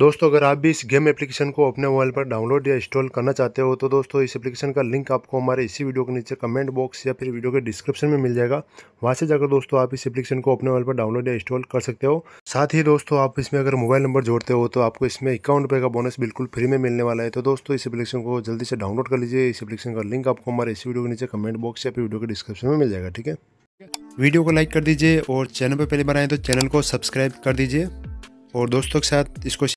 दोस्तों अगर आप भी इस गेम एप्लीकेशन को अपने मोबाइल पर डाउनलोड या इंस्टॉल करना चाहते हो तो दोस्तों इस एप्लीकेशन का लिंक आपको हमारे इसी वीडियो के नीचे कमेंट बॉक्स या फिर वीडियो के डिस्क्रिप्शन में मिल जाएगा वहाँ से जाकर दोस्तों आप इस एप्लीकेशन को अपने मोबाइल पर डाउनलोड या इंस्टॉल कर सकते हो साथ ही दोस्तों आप इसमें अगर मोबाइल नंबर जोड़ते हो तो आपको इसमें इक्यावन रुपये का बोनस बिल्कुल फ्री में मिलने वाला है तो दोस्तों इस एप्लीकेशन को जल्दी से डाउनलोड कर लीजिए इस एप्लीकेशन का लिंक आपको हमारे इसी वीडियो के नीचे कमेंट बॉक्स या फिर वीडियो के डिस्क्रिप्शन में मिल जाएगा ठीक है वीडियो को लाइक कर दीजिए और चैनल पर पहली बार आए तो चैनल को सब्सक्राइब कर दीजिए और दोस्तों के साथ इसको